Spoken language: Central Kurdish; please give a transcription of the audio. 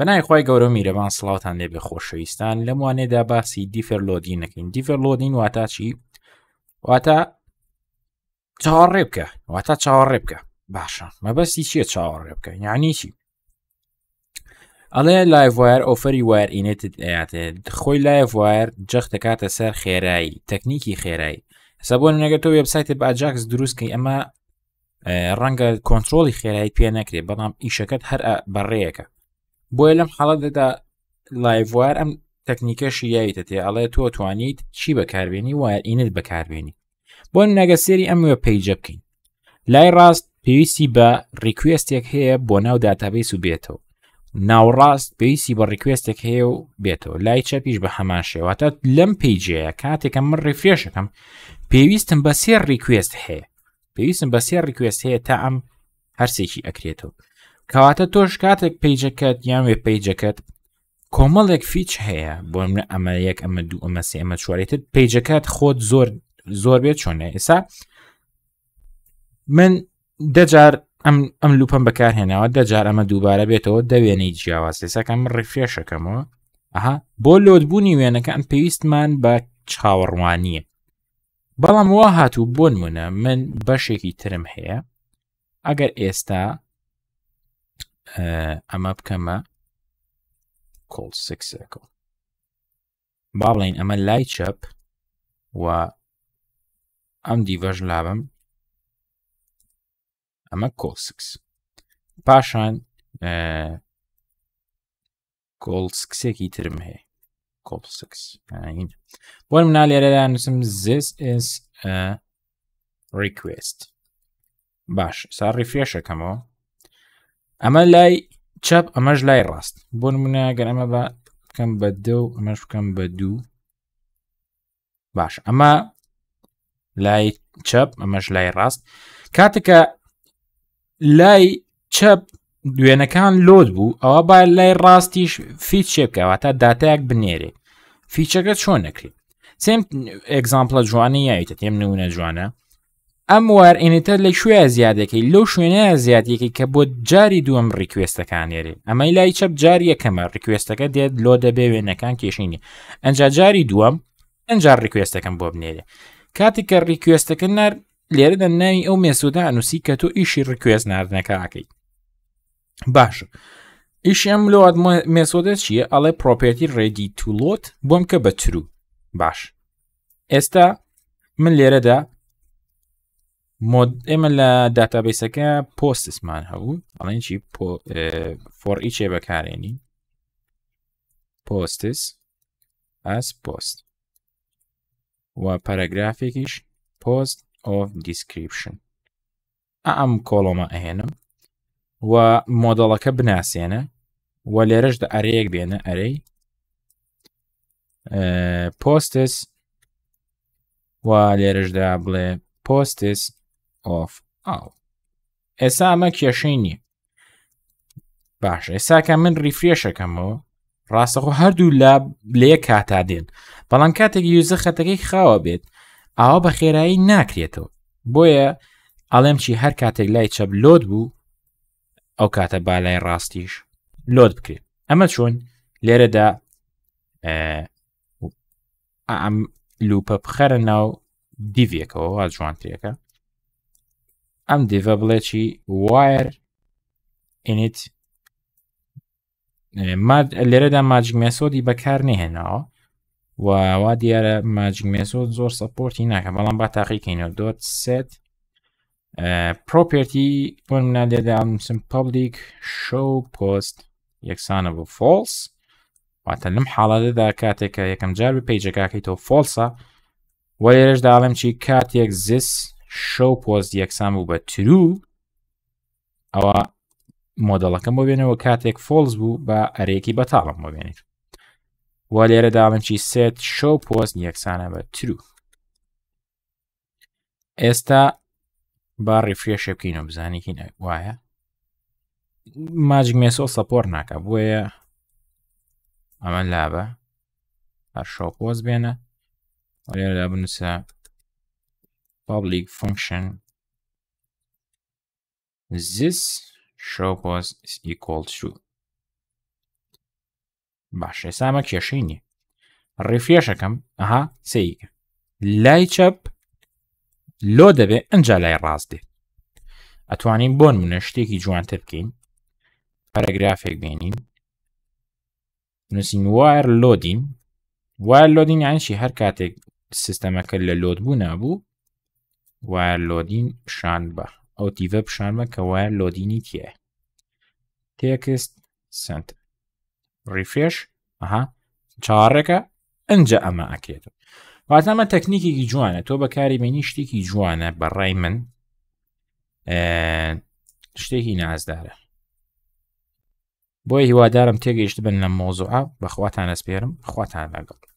بەنای خی گەورە میرەبان سڵاتان لێ بێ خۆشەویستان لەم وانێدا باسی دیفەرلۆدین نەکەین دیفەرلۆدین واتە چی واتە چاوەڕێ بکە واتە چاوەڕێ بکە باشە مەبەستی چییە چاوەڕێ بکە یعنی چی ئەڵێ لایڤوار ئۆفەری وار ئینێتت ئەیاتێت خۆی لایڤوار جەخ دەکاتە سەر خێرایی تەکنیکی خێرایی سە بۆ نەگەر تۆ وێبسایتە باجاکس دروستکەی ئەمە ڕەنگە کۆنتترۆلی خێرایی پێ نەکرێت بەڵام ئیشەکەت هەر بەڕێەکە بۆیە لەم حەڵەتدا لایڤوار ئەم تەکنیکە شیایتە تێ ئەڵێ تۆ توانیت چی بەکاربیێنی وایە ئینت بەکاربیێنی بۆ نەگەسێری ئەم وێ پیجە بکەین لای ڕاست پێویستی بە ڕیکوێستێک هەیە بۆ ناو داتابیس و بێتەوە ناوڕاست پێویستی بە ڕیکوێستێک هەیە و بێتەوە لای چەپیش بە هەمان شێواتە لەم پیجەیە کاتێکم من ڕیفرێشەکەم پێویستم بە سێ ڕیکوێست هەیە پێویستم بە سێ ڕیکوێست هەیە تا ئەم هەرسێکی ئەکرێتەوە کەواتە تۆش کاتێک پیجەکەت یان وێ پیجەکەت کۆمەڵێک فیچ هەیە بۆ منە ئەمە یەک ئەمە دوو ئەمەسی ئەمە چوارێتت پیجەکەت خۆت زۆر زۆر بێت چۆنە ئێسا من دەجار ئەم لوپم بەکارهێناوە دەجار ئەمە دووبارە بێتەوە دەوێنەی جیاواز لێسەکەم ڕفێشەکەمەوە ئەها بۆ لۆدبوونی وێنەکەم پێویستمان بە چاوەڕوانیە بەڵام وا هاتوو بۆنمونە من بەشێکی ترم هەیە ئەگەر ئێستا uh, a map camera called six circle. Babbling, I'm a light shop where I'm diverge labam. I'm a call six. Passion, uh, called six ekiterim he. Call six. What I'm now learning is this is a request. Bash, so refresh a camera. ئەمە لای چاپ ئەمەش لای ڕاست بۆ نمونە گەر ئەمە بە بکەم بە دە و ئەمەش بکەم بە دوو باش ئەمە لای چەپ ئەمەش لای ڕاست کاتێکە لای چەپ دوێنەکان لۆت بوو ئەوە با لای ڕاستیش فیت شێبکەوە تا داتایەک بنێرێ فیچەکە چۆن نەکرێت سم ئەگزامپلە جوانی یاریتە تێم نمونە جوانە ئەم وار ئینتە لە شوێ زیادەکەی لەو شوێنەیە زیاتیەکەی کە بۆ جاری دووەم ڕیکوێستەکانێری ئەمەی لای چەپ جاری یەکەمە ڕیکوێستەکە دێت لۆ دەبێ وێنەکان کێشینی ئەنج جاری دووەم ئەنجار ڕیکوێستەکەم بۆ بنێرێ کاتێک کە ڕیکوێستەکە نار لێرە دەناوی ئەو مێسودا ئەنووسی کە تۆ ئیشی ڕکوێز نردنەکەکەیت باشە ئیشی ئەم لۆات مێسۆدە چییە ئەڵێ پرۆپێتی ڕێدی تولۆت بۆم کە بە ترو باش ئێستا من لێرەدا ئێمە لە داتابیسەکە پۆستسمان هەبوو بەڵێن چی فۆڕئی چێ بەکارێنی پۆستس ئەس پۆست و پەرەگرافێکیش پۆست of دیسکریپشن ئەم کۆڵۆمە ئەهێنم و مۆدەڵەکە بناسیێنە و لێرەش دە ئەرەیەک بێنە ئەرەی پۆستس و لێرەشدا بڵێ پۆستس of ئاو ئێستا ئەمە کێشەی نییە باش ئێساکە من ریفرێشەکەمەوە ڕاستەخۆ هەردوو لا لێ کاتا دێن بەڵام کاتێکی یوزە خەتەکەی خاوە بێت ئاوا بە خێرایی ناکرێتەوە بۆیە ئەڵێم چی هەر کاتێک لای چەپ لۆت بوو ئەو کاتە بالای ڕاستیش لۆت بکرێت ئەمە چۆن لێرەدا ئەم لوپە بخەرە ناو دیڤێکەوە وا جوانترێکە ئەم دیڤە بڵێکی وایر ئینیت لێرەدا ماجیک مێسۆدی بەکار نهێناوە و دیارە ماجیک مێسۆ زۆر سەپۆرتی ناکە بەڵام با تاقیکەینەوە دۆت سێت پرۆپێتی بۆن منادێدا ئەمسم پبلیک شەو پۆست یەکسانە بۆ فۆلس واتە لەم حاڵەتەدا کاتێککە یەکەم جار تو تۆ فۆلسە وەێرش داڵم چی کاتێک زیس شەو پۆست یەکسان بوو بە ترو ئەوە مۆدەڵەکەم بۆ بێنەوە کاتێک فۆلز بوو بە ئەرێکی بەتاڵم بۆ بێنێت وا لێرە داڵمچی سێت شەو پۆست یەکسانە بە ترو ئێستا با ڕیفرێشە بکەین و بزانێکی وایە ماجیک مێسۆ سەپۆر ناکە بۆیە ئەمە لابە هەر شۆ پۆز بێنە لێرە بنووسە public function this show pause is equal to باش ئێستا ئەمە کێشەی نییە ڕێفێشەکەم ئەها سیکە لای چەپ لۆ دەبێ ئەجا لای ڕاست دێت ئەتوانین بۆن منە شتێکی جوانتر بکەین پەرەگرافێک بێنین نووسین وایر لۆدین وایە لۆدین یانشی هەر کاتێک سیستەمەکە لە لۆت بوو نبوو وایە لۆدین پیشان بە ئەو دیڤە پیشانمە کە وایە لۆدینی تیە تێکست سنت ریفێش ئەها چاڕێکە ئەجا ئەمە ئەکێتەوە واتامە تەکنیکێکی جوانە تۆ بەکاری مێنی شتێکی جوانە بەڕای من شتێکی نازدارە بۆی هیوادارم تێگەیشت بن لە مۆزوعە بەخواتان ئەسپێرم خواتان لەگەڵ